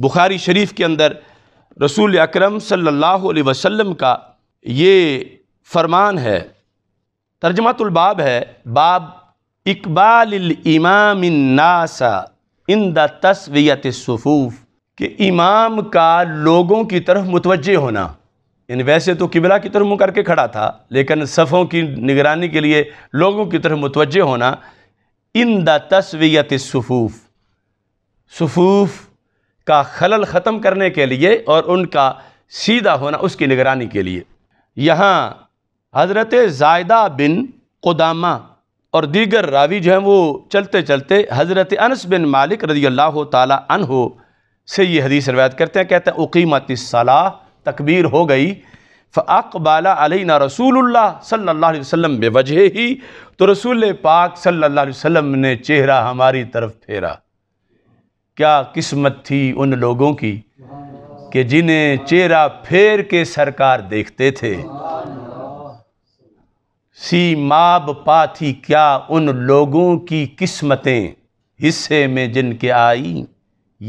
बुखारी शरीफ के अंदर रसूल अक्रम सम का ये फरमान है तर्जमातुलबाब है बाब इकबाल इमाम नासा इन द तस्वीत सफ़ूफ़ इमाम का लोगों की तरफ मुतवजह होना इन वैसे तो किबला की तरफ मुँह करके खड़ा था लेकिन सफ़ों की निगरानी के लिए लोगों की तरफ मुतवजह होना इन द तस्वीत सफ़ूफ़ सफ़ूफ़ का खलल ख़त्म करने के लिए और उनका सीधा होना उसकी निगरानी के लिए यहाँ हज़रत जायदा बिन कुदामा और दीगर रावी जो हैं वो चलते चलते हज़रत अनस बिन मालिक रजी अल्लाह तहो से ये हदीस रवायत करते हैं कहते हैं उकीमत सलाह तकबीर हो गई फ़ाकबाला अलना रसूलुल्लाह सल्लल्लाहु अलैहि वसल्लम बेवजह ही तो रसूल पाक सल्लल्लाहु अलैहि वसल्लम ने चेहरा हमारी तरफ फेरा क्या किस्मत थी उन लोगों की कि जिन्हें चेहरा फेर के सरकार देखते थे माब पा थी क्या उन लोगों की किस्मतें हिस्से में जिनके आई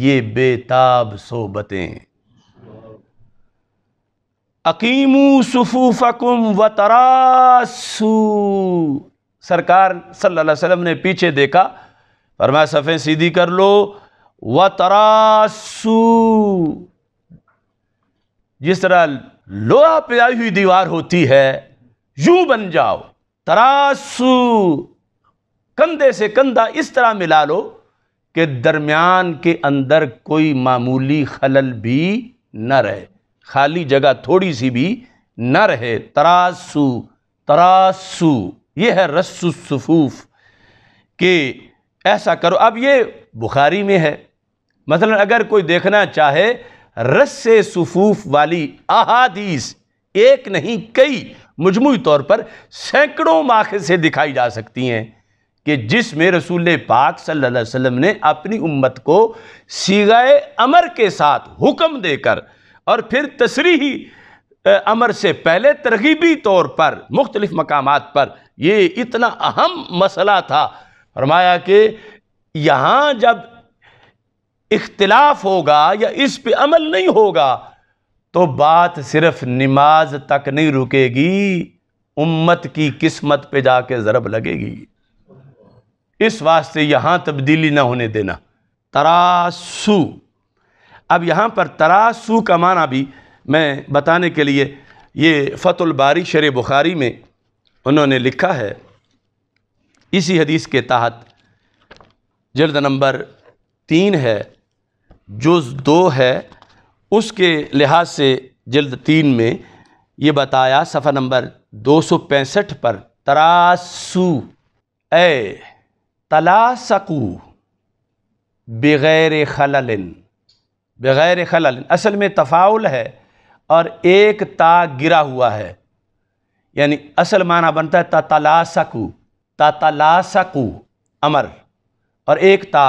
ये बेताब सोबतें अकीमू सुफूफकुम व तरासू सरकार सल्लल्लाहु अलैहि वसल्लम ने पीछे देखा फरमाया सफे सीधी कर लो व तरासू जिस तरह लोहा पिलाई हुई दीवार होती है यू बन जाओ तरासू कंधे से कंधा इस तरह मिला लो कि दरमियान के अंदर कोई मामूली खलल भी न रहे खाली जगह थोड़ी सी भी न रहे तरासू तरासू ये है रस्सुसफूफ कि ऐसा करो अब ये बुखारी में है मसल अगर कोई देखना चाहे रस से सफूफ वाली अहादीस एक नहीं कई मजमू तौर पर सैकड़ों माख से दिखाई जा सकती हैं कि जिसमें रसूल पाक सल्ला वम ने अपनी उम्मत को सीगाए अमर के साथ हुक्म देकर और फिर तसरी अमर से पहले तरगीबी तौर पर मुख्तलिफ मकाम पर ये इतना अहम मसला था फरमाया कि यहाँ जब इख्तलाफ होगा या इस पर अमल नहीं होगा तो बात सिर्फ नमाज तक नहीं रुकेगी उम्मत की किस्मत पे जाके ज़रब लगेगी इस वास्ते यहाँ तब्दीली ना होने देना तरासू अब यहाँ पर तरासू का माना भी मैं बताने के लिए ये फ़तुलबारी शर बुखारी में उन्होंने लिखा है इसी हदीस के तहत जल्द नंबर तीन है जुज़ दो है उसके लिहाज से जल्द तीन में ये बताया सफ़ा नंबर दो सौ पैंसठ पर तरासू ए तलासकू बग़ैर खलल बग़ैर खलल असल में तफाउल है और एक ता गिरा हुआ है यानी असल माना बनता है ता तलासकू ता तलासकू अमर और एक ता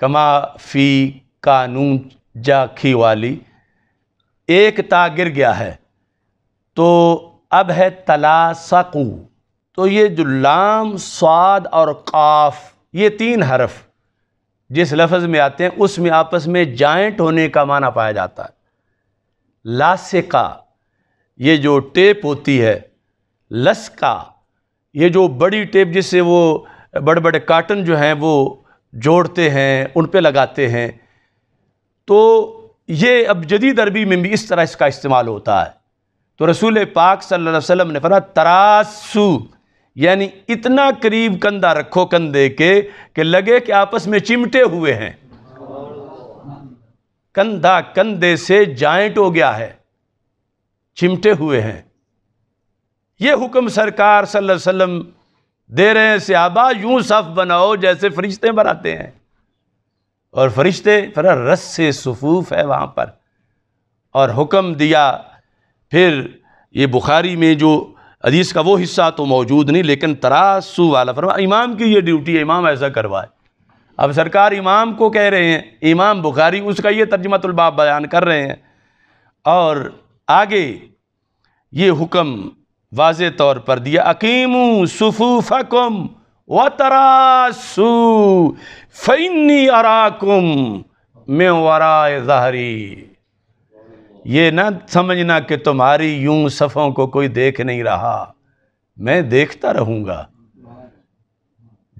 कमा फ़ी कानून जाखी वाली एकता गिर गया है तो अब है तलासकू तो ये जो लाम स्वाद और काफ ये तीन हरफ जिस लफ्ज़ में आते हैं उसमें आपस में जॉइंट होने का माना पाया जाता है लासिका ये जो टेप होती है लसका ये जो बड़ी टेप जिससे वो बड़े बड़े कार्टन जो हैं वो जोड़ते हैं उन पे लगाते हैं तो ये अब जदीद अरबी में भी इस तरह इसका इस्तेमाल होता है तो रसूल पाक सल्लल्लाहु अलैहि वसल्लम ने फरमाया तरासू यानी इतना करीब कंधा रखो कंधे के कि लगे कि आपस में चिमटे हुए हैं कंधा कंधे से जॉइंट हो गया है चिमटे हुए हैं ये हुक्म सरकार सल्लल्लाहु अलैहि वसल्लम दे रहे हैं सहाबा यूं सफ़ बनाओ जैसे फरिश्ते बनाते हैं और फरिश्ते फरा रस से सफूफ है वहाँ पर और हुक्म दिया फिर ये बुखारी में जो अदीस का वो हिस्सा तो मौजूद नहीं लेकिन तरासू वाला फरमा इमाम की ये ड्यूटी है इमाम ऐसा करवाए अब सरकार इमाम को कह रहे हैं इमाम बुखारी उसका ये तर्जमतलबाब बयान कर रहे हैं और आगे ये हुक्म वाज तौर पर दिया अकीमू सफूफ़म व तरासू फ़ैनी अराकुम में वराय जहरी ये ना समझना कि तुम्हारी यूं सफ़ों को कोई देख नहीं रहा मैं देखता रहूँगा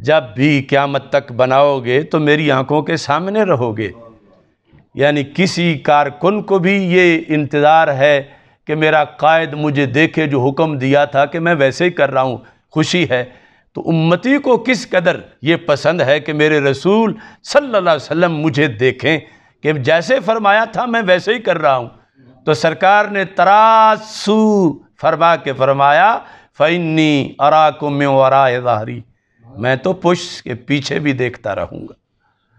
जब भी क़्यामत तक बनाओगे तो मेरी आंखों के सामने रहोगे यानी किसी कारकुन को भी ये इंतज़ार है कि मेरा कायद मुझे देखे जो हुक्म दिया था कि मैं वैसे ही कर रहा हूँ खुशी है तो उम्मती को किस कदर ये पसंद है कि मेरे रसूल सल्लल्लाहु अलैहि वसल्लम मुझे देखें कि जैसे फरमाया था मैं वैसे ही कर रहा हूँ तो सरकार ने तरासू फरमा के फरमाया फ़ैनी अरा में वरा मैं तो पुश के पीछे भी देखता रहूँगा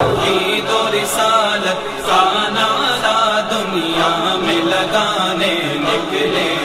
दुनिया में लगाने निकले